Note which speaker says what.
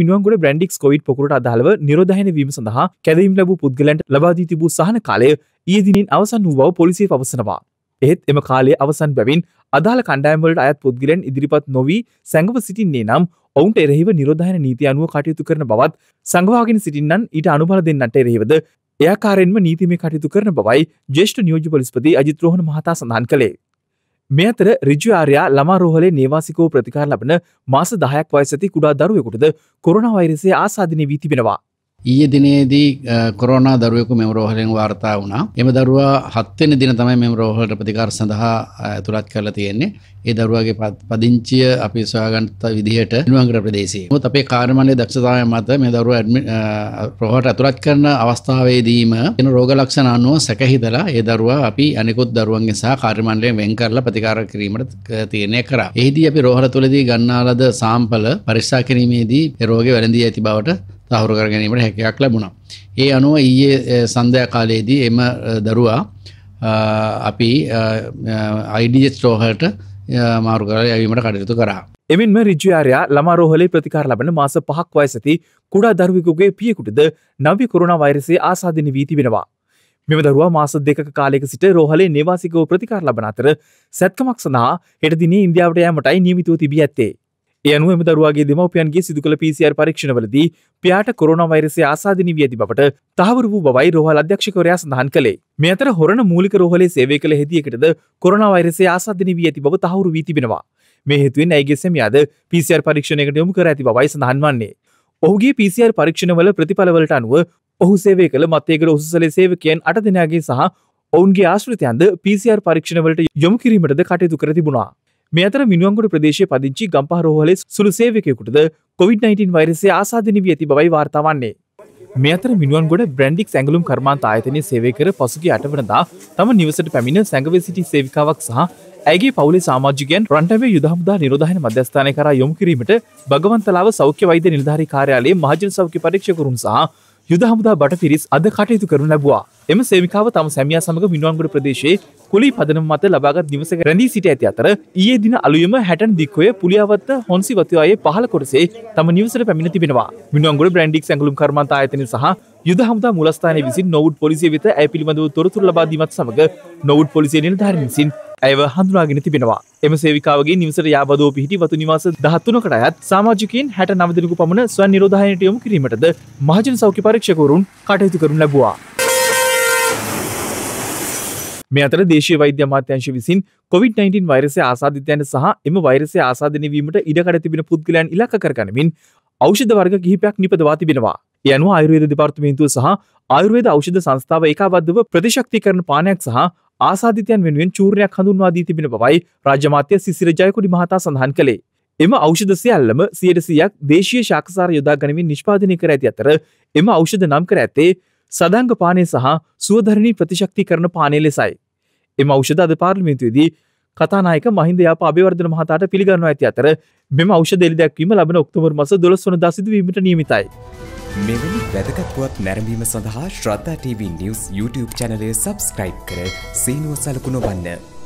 Speaker 1: Minuwangoda බ්‍රන්ඩික්ස් Covid පොකුරට අදාළව නිරෝධායන වීම සඳහා කැදවීම් ලැබූ පුද්ගලන්ට ලබා දී තිබූ සහන කාලය ඊයේ දිනෙන් අවසන් වූ බව පොලිසිය පවසනවා. එහෙත් එම කාලය අවසන් බැවින් අදාළ කණ්ඩායම් වලට අයත් පුද්ගලයන් ඉදිරිපත් නොවි සැඟව සිටින්නේ නම් ඔවුන්ට එරෙහිව නිරෝධායන නීති අනුව කටයුතු කරන බවත් සංගවාගෙන සිටින්නන් ඊට අනුබල දෙන්නට එරෙහිවද එයාකාරෙන්ම නීතිමය කටයුතු කරන බවයි ජේෂ්ඨ නියෝජ්‍ය පොලිස්පති අජිත් රෝහණ මහතා සඳහන් කළේ. මේ අතර රිජු ආර්යා ළමා රෝහලේ නේවාසිකව ප්‍රතිකාර ලබන මාස 10ක් වයසති කුඩා දරුවෙකුටද
Speaker 2: කොරෝනා වෛරසය ආසාදිනේ වී තිබෙනවා. ඊයේ දිනේදී කොරෝනා දරුවෙකු මෙම රෝහලෙන් වාර්තා වුණා. එම දරුවා 7 වෙනි දින තමයි මෙම රෝහලට ප්‍රතිකාර සඳහා ඇතුළත් කරලා තියෙන්නේ. ඒ දරුවාගේ පදිංචිය අපි සොයාගත්ත විදිහට නිවංගර ප්‍රදේශයේ. මොකද අපේ කාර්යමණ්ඩලයේ දක්ෂතාවය මත මේ දරුවා රෝහලට ඇතුළත් කරන අවස්ථාවේදීම වෙන රෝග ලක්ෂණ අනුව සැකහිදලා ඒ දරුවා අපි අනිකුත් දරුවන්ගෙන් සහ කාර්යමණ්ඩලයෙන් වෙන් කරලා ප්‍රතිකාර කිරීමට තීරණය කරා. එෙහිදී අපි රෝහල තුලදී ගන්නා ලද සාම්පල පරීක්ෂා කිරීමේදී රෝගේ වැළඳී ඇති බවට තහවුරු කර ගැනීමට හැකයක් ලැබුණා. ඒ අනුව ඊයේ සන්ධයා කාලයේදී එම දරුවා අපි අයිඩිජස් ටෝහට මාරු කර යවීමට කටයුතු කරා. එමින්ම රිජ්‍යයාරයා ළමාරෝහලේ ප්‍රතිකාර ලබන
Speaker 1: මාස පහක් වයසති කුඩා දරුවෙකුගේ පියකුටද නවි කරුණ වෛරසේ ආසාධන වී තිබෙනවා. මෙම දරුවා මාස දෙක කාලෙක සිට රෝහලේ නිවාසිකව ප්‍රතිකාර ලබන අතර සැත්කමක් සඳහා හෙටදින ඉන්දියාවට යෑමටයි නියමිතුව තිබී ඇත්තේ. එයනුවම දරුවගේ දෙමවපියන්ගේ සිදු කළ පිසිR පරීක්ෂණවලදී පියාට කොරන වෛරසේ ආසාධනී වී ඇති බවට තහවර වූ බවයි රෝහල් අධ්‍යක්ෂකවරයා සඳහන් කළේ. මේ අතර හොරණ මූලික රෝහලේ සේවය කළ හෙදියකටද කොරන වෛරසේ ආසාධනී වී ඇති බව තහවුරු වී තිබෙනවා. මේ හේතුවෙන් ඇයගේ සැමියාද පිසිR පරීක්ෂණයකට යොමු කර ඇති බවයි සඳහන් වන්නේ. ඔහුගේ පිසිR පරීක්ෂණවල ප්‍රතිඵලවලට අනුව ඔහු සේවය කළ මත්තේකට උසුසලේ සේවකයන් අට දෙනාගේ සහ ඔවුන්ගේ ආශ්‍රිතයන්ද පිසිR පරීක්ෂණවලට යොමු කිරීමටද කටයුතු කර තිබුණා. මේ අතර මිනුවන්ගොඩ ප්‍රදේශයේ පදිංචි ගම්පහ රෝහලේ සුළු සේවකයෙකුටද COVID-19 වෛරසය ආසාදින වී ඇති බවයි වාර්තා වන්නේ. මේ අතර මිනුවන්ගොඩ බ්‍රැන්ඩික්ස් ඇඟලුම් කර්මාන්ත ආයතනයේ සේවය කර පසුගිය 8 වෙනිදා තම නිවසට පැමිණ සැඟවේ සිටි සේවිකාවක් සහ ඇගේ පවුලේ සාමාජිකයන් රන්ටවේ යුද හමුදා නිරෝධායන මධ්‍යස්ථානය කරා යොමු කිරීමට භගවන්තලාව සෞඛ්‍ය වෛද්‍ය නිලධාරී කාර්යාලයේ මහජන සෞඛ්‍ය පරීක්ෂකවරුන් සහ යුද හමුදා බටපිරිස් අද කටයුතු කරනු ලැබුවා. එම සේවිකාව තම සැමියා සමඟ මිනුවන්ගොඩ ප්‍රදේශයේ කුලි පදනම මත ලබාගත් නිවසක රැඳී සිට ඇති අතර ඊයේ දින අලුයම හැටන් දික්වය පුලියාවත්ත හොන්සි වතිවායේ පහළ කොටසේ තම නිවසට පැමිණ තිබෙනවා. මිනුවන්ගොඩ බ්‍රැන්ඩික් ඇඟලුම් කර්මාන්තා ආයතනය සහ යුද හමුදා මුලස්ථානය විසින් නොවුඩ් පොලිසිය වෙත ඇය පිළිබඳව තොරතුරු ලබා දීමත් සමග නොවුඩ් පොලිසිය නිලධාරීන් විසින් ඇයව හඳුනාගෙන තිබෙනවා. එම සේවිකාවගේ නිවසට යාබදෝ පිහිටි වතු නිවාස 13කට අයත් සමාජිකයන් 69 දෙනෙකු පමණ ස්වයං නිරෝධායනයට යොමු කිරීමටද මහජන සෞඛ්‍ය පරීක්ෂකවරුන් කටයුතු කරනු ලැබුවා. මේ අතර දේශීය වෛද්‍ය අමාත්‍යාංශය විසින් COVID-19 වෛරසය ආසාදිතයන් සහ එම වෛරසය ආසාදනය වීමට ඉඩකඩ තිබෙන පුද්ගලයන් ඉලක්ක කරගනිමින් ඖෂධ වර්ග කිහිපයක් නිපදවා තිබෙනවා. ඒ අනුව ආයුර්වේද දෙපාර්තමේන්තුව සහ ආයුර්වේද ඖෂධ සංස්ථාව ඒකාබද්ධව ප්‍රතිශක්තිකරණ පානයක් සහ ආසාධිතයන් වෙනුවෙන් චූර්ණයක් හඳුන්වා දී තිබෙන බවයි රාජ්‍ය මාත්‍ය සිසිර ජයකොඩි මහතා සඳහන් කළේ. එම ඖෂධ සියල්ලම 100%ක් දේශීය ශාකසාර යොදා ගනිමින් නිෂ්පාදනය කර ඇති අතර එම ඖෂධ නම් කර ඇත්තේ සදංග පානය සහ සුවධරණී ප්‍රතිශක්ති කරන පානය ලෙසයි. එම ෞෂධ අද පාර්ලිමිතුවේදී කතානායක මහින්ද යාප අභිවර්ධන මහතාට පිළිගන්නවා ඇති අතර මෙම ඖෂධ එළි දැක්වීම ලබන ඔක්තෝබර් මාස 12 වනදා සිදුවීමට නියමිතයි. මෙවැනි වැදගත් පුවත් නැරඹීම සඳහා Shraddha TV news YouTube channel එක subscribe කර සීනුව සලකුණ වන්න.